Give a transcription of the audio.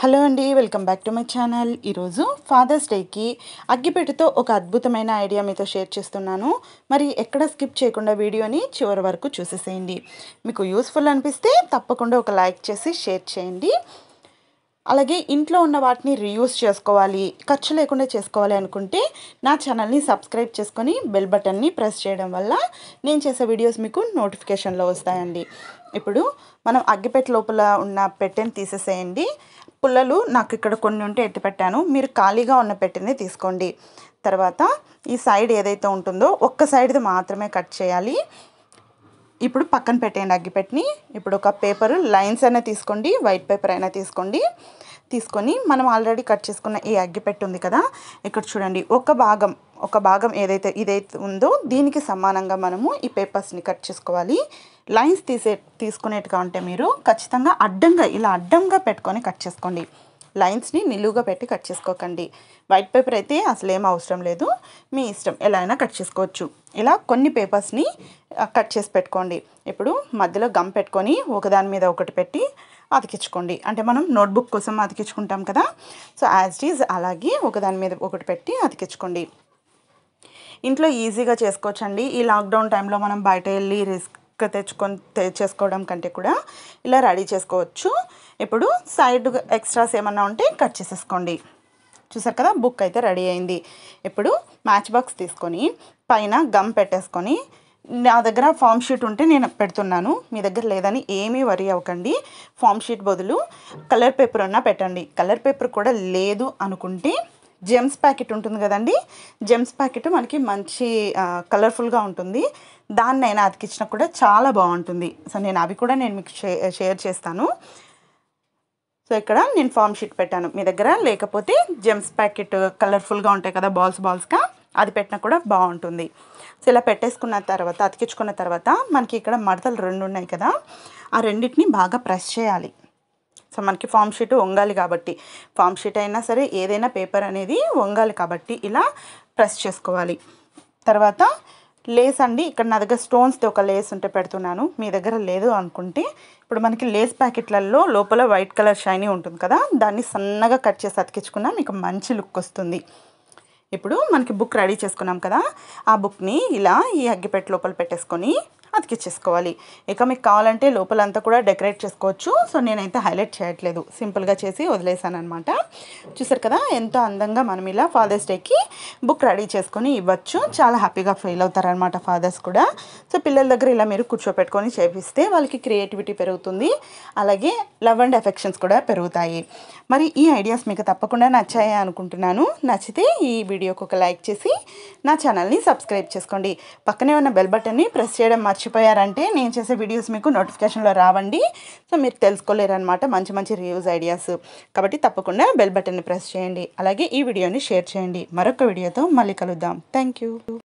hello అండి welcome back to my channel ఈరోజు father's డేకి అగ్గిపెట్టుతో ఒక అద్భుతమైన ఐడియా మీతో షేర్ చేస్తున్నాను మరి ఎక్కడ స్కిప్ చేయకుండా వీడియోని చివరి వరకు చూసేసేయండి మీకు యూస్ఫుల్ అనిపిస్తే తప్పకుండా ఒక లైక్ చేసి షేర్ చేయండి అలాగే ఇంట్లో ఉన్న వాటిని రీయూస్ చేసుకోవాలి ఖర్చు లేకుండా చేసుకోవాలి అనుకుంటే నా ఛానల్ని సబ్స్క్రైబ్ చేసుకొని బెల్ బటన్ని ప్రెస్ చేయడం వల్ల నేను చేసే వీడియోస్ మీకు నోటిఫికేషన్లో వస్తాయండి ఇప్పుడు మనం అగ్గిపెట్ట లోపల ఉన్న పెట్టెని తీసేసేయండి పుల్లలు నాకు ఇక్కడ కొన్ని ఉంటే ఎత్తి పెట్టాను మీరు ఖాళీగా ఉన్న పెట్టింది తీసుకోండి తర్వాత ఈ సైడ్ ఏదైతే ఉంటుందో ఒక్క సైడ్ది మాత్రమే కట్ చేయాలి ఇప్పుడు పక్కన పెట్టేయండి అగ్గిపెట్టిని ఇప్పుడు ఒక పేపర్ లైన్స్ అయినా తీసుకోండి వైట్ పేపర్ అయినా తీసుకోండి తీసుకొని మనం ఆల్రెడీ కట్ చేసుకున్న ఈ అగ్గిపెట్టి ఉంది కదా ఇక్కడ చూడండి ఒక భాగం ఒక భాగం ఏదైతే ఇదైతే ఉందో దీనికి సమానంగా మనము ఈ పేపర్స్ని కట్ చేసుకోవాలి లైన్స్ తీసే తీసుకునేట్టుగా ఉంటే మీరు ఖచ్చితంగా అడ్డంగా ఇలా అడ్డంగా పెట్టుకొని కట్ చేసుకోండి లైన్స్ని నిలువుగా పెట్టి కట్ చేసుకోకండి వైట్ పేపర్ అయితే అసలు ఏం అవసరం లేదు మీ ఇష్టం ఎలా అయినా కట్ చేసుకోవచ్చు ఇలా కొన్ని పేపర్స్ని కట్ చేసి పెట్టుకోండి ఇప్పుడు మధ్యలో గమ్ పెట్టుకొని ఒకదాని మీద ఒకటి పెట్టి అతికించుకోండి అంటే మనం నోట్బుక్ కోసం అతికించుకుంటాం కదా సో యాజ్ ఈజ్ అలాగే ఒకదాని మీద ఒకటి పెట్టి అతికించుకోండి ఇంట్లో ఈజీగా చేసుకోవచ్చండి ఈ లాక్డౌన్ టైంలో మనం బయట వెళ్ళి రిస్క్ బుక్ తెచ్చుకొని తెచ్చేసుకోవడం కంటే కూడా ఇలా రెడీ చేసుకోవచ్చు ఇప్పుడు సైడ్ ఎక్స్ట్రాస్ ఏమన్నా ఉంటే కట్ చేసేసుకోండి చూసారు కదా బుక్ అయితే రెడీ అయింది ఇప్పుడు మ్యాచ్ బాక్స్ తీసుకొని పైన గమ్ పెట్టేసుకొని నా దగ్గర ఫామ్ షీట్ ఉంటే నేను పెడుతున్నాను మీ దగ్గర లేదని ఏమీ వరి అవ్వకండి ఫామ్ షీట్ బదులు కలర్ పేపర్ అన్నా పెట్టండి కలర్ పేపర్ కూడా లేదు అనుకుంటే జెమ్స్ ప్యాకెట్ ఉంటుంది కదండి జెమ్స్ ప్యాకెట్ మనకి మంచి కలర్ఫుల్గా ఉంటుంది దాన్ని నేను అతికిచ్చిన కూడా చాలా బాగుంటుంది సో నేను అవి కూడా నేను మీకు షేర్ చేస్తాను సో ఇక్కడ నేను ఫామ్ షీట్ పెట్టాను మీ దగ్గర లేకపోతే జెమ్స్ ప్యాకెట్ కలర్ఫుల్గా ఉంటాయి కదా బాల్స్ బాల్స్గా అది పెట్టినా కూడా బాగుంటుంది సో ఇలా పెట్టేసుకున్న తర్వాత అతికించుకున్న తర్వాత మనకి ఇక్కడ మడతలు రెండు ఉన్నాయి కదా ఆ రెండింటిని బాగా ప్రెస్ చేయాలి మనకి ఫామ్ షీట్ వంగాలి కాబట్టి ఫామ్ షీట్ అయినా సరే ఏదైనా పేపర్ అనేది వంగాలి కాబట్టి ఇలా ప్రెస్ చేసుకోవాలి తర్వాత లేస్ అండి ఇక్కడ నా దగ్గర స్టోన్స్ది ఒక లేస్ ఉంటే పెడుతున్నాను మీ దగ్గర లేదు అనుకుంటే ఇప్పుడు మనకి లేస్ ప్యాకెట్లలో లోపల వైట్ కలర్ షైనీ ఉంటుంది కదా దాన్ని సన్నగా కట్ చేసి అతికించుకున్నా మీకు మంచి లుక్ వస్తుంది ఇప్పుడు మనకి బుక్ రెడీ చేసుకున్నాం కదా ఆ బుక్ని ఇలా ఈ అగ్గిపెట్టు లోపల పెట్టేసుకొని అతికిచ్చేసుకోవాలి ఇక మీకు కావాలంటే లోపలంతా కూడా డెకరేట్ చేసుకోవచ్చు సో నేనైతే హైలైట్ చేయట్లేదు సింపుల్గా చేసి వదిలేసాను అనమాట చూసారు కదా ఎంతో అందంగా మనం ఇలా ఫాదర్స్ డేకి బుక్ రెడీ చేసుకొని ఇవ్వచ్చు చాలా హ్యాపీగా ఫీల్ అవుతారనమాట ఫాదర్స్ కూడా సో పిల్లల దగ్గర ఇలా మీరు కూర్చోపెట్టుకొని చేపిస్తే వాళ్ళకి క్రియేటివిటీ పెరుగుతుంది అలాగే లవ్ అండ్ ఎఫెక్షన్స్ కూడా పెరుగుతాయి మరి ఈ ఐడియాస్ మీకు తప్పకుండా నచ్చాయి అనుకుంటున్నాను నచ్చితే ఈ వీడియోకి ఒక లైక్ చేసి నా ఛానల్ని సబ్స్క్రైబ్ చేసుకోండి పక్కనే ఉన్న బెల్ బటన్ని ప్రెస్ చేయడం మర్చి మర్చిపోయారంటే నేను చేసే వీడియోస్ మీకు నోటిఫికేషన్లో రావండి సో మీరు తెలుసుకోలేరనమాట మంచి మంచి రివ్యూస్ ఐడియాస్ కాబట్టి తప్పకుండా బెల్ బటన్ని ప్రెస్ చేయండి అలాగే ఈ వీడియోని షేర్ చేయండి మరొక వీడియోతో మళ్ళీ కలుద్దాం థ్యాంక్